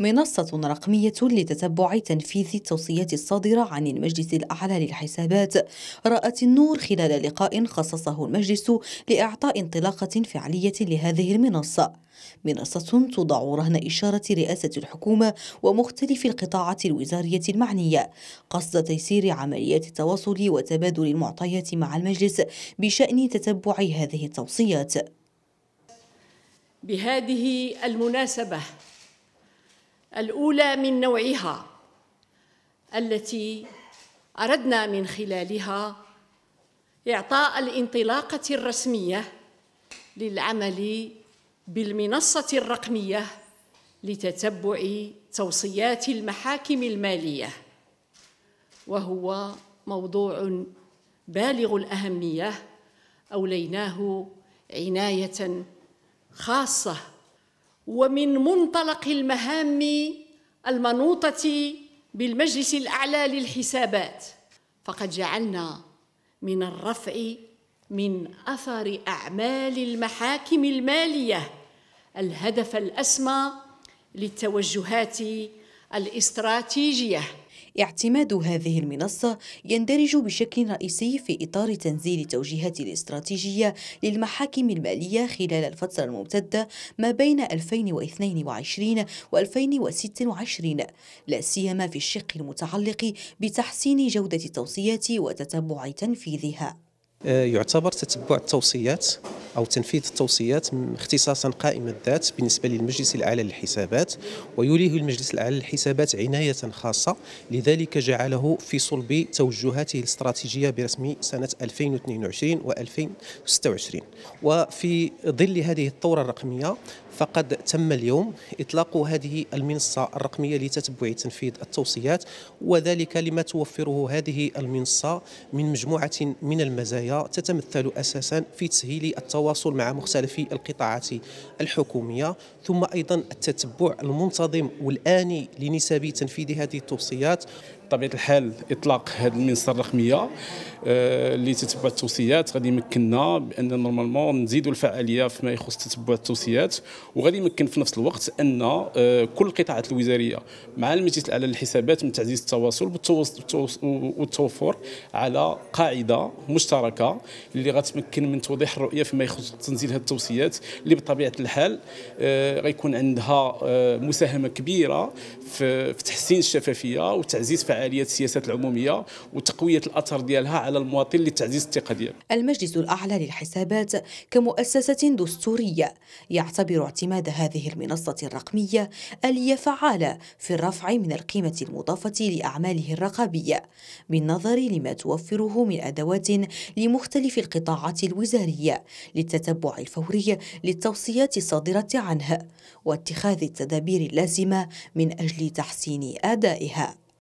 منصة رقمية لتتبع تنفيذ التوصيات الصادرة عن المجلس الأعلى للحسابات رأت النور خلال لقاء خصصه المجلس لإعطاء انطلاقة فعلية لهذه المنصة منصة توضع رهن إشارة رئاسة الحكومة ومختلف القطاعات الوزارية المعنية قصد تيسير عمليات التواصل وتبادل المعطيات مع المجلس بشأن تتبع هذه التوصيات بهذه المناسبة الأولى من نوعها التي أردنا من خلالها إعطاء الانطلاقة الرسمية للعمل بالمنصة الرقمية لتتبع توصيات المحاكم المالية وهو موضوع بالغ الأهمية أوليناه عناية خاصة ومن منطلق المهام المنوطة بالمجلس الأعلى للحسابات فقد جعلنا من الرفع من أثر أعمال المحاكم المالية الهدف الأسمى للتوجهات الاستراتيجيه اعتماد هذه المنصة يندرج بشكل رئيسي في إطار تنزيل التوجيهات الاستراتيجية للمحاكم المالية خلال الفترة الممتدة ما بين 2022 و 2026 لا سيما في الشق المتعلق بتحسين جودة التوصيات وتتبع تنفيذها آه، يعتبر تتبع التوصيات أو تنفيذ التوصيات اختصاصا قائم الذات بالنسبة للمجلس الأعلى للحسابات ويوليه المجلس الأعلى للحسابات عناية خاصة لذلك جعله في صلب توجهاته الاستراتيجية برسم سنة 2022 و 2026 وفي ظل هذه الثورة الرقمية فقد تم اليوم إطلاق هذه المنصة الرقمية لتتبع تنفيذ التوصيات وذلك لما توفره هذه المنصة من مجموعة من المزايا تتمثل أساسا في تسهيل التوصيات التواصل مع مختلف القطاعات الحكومية ثم أيضا التتبع المنتظم والآني لنسب تنفيذ هذه التوصيات بطبيعه الحال اطلاق هذه المنصه الرقميه آه، اللي تتبع التوصيات غادي يمكننا بان نورمالمون نزيدوا الفعاليه فيما يخص تتبع التوصيات وغادي يمكن في نفس الوقت ان آه، كل القطاعات الوزاريه مع المجلس الاعلى للحسابات من تعزيز التواصل والتوفر على قاعده مشتركه اللي غتمكن من توضيح الرؤيه فيما يخص تنزيل هذه التوصيات اللي بطبيعه الحال آه، غيكون عندها مساهمه كبيره في تحسين الشفافيه وتعزيز فعاليه السياسات العموميه وتقويه الاثر ديالها على المواطن لتعزيز الثقه ديالو المجلس الاعلى للحسابات كمؤسسه دستوريه يعتبر اعتماد هذه المنصه الرقميه اليه فعاله في الرفع من القيمه المضافه لاعماله الرقابيه بالنظر لما توفره من ادوات لمختلف القطاعات الوزاريه للتتبع الفوري للتوصيات الصادره عنه واتخاذ التدابير اللازمه من اجل لتحسين أدائها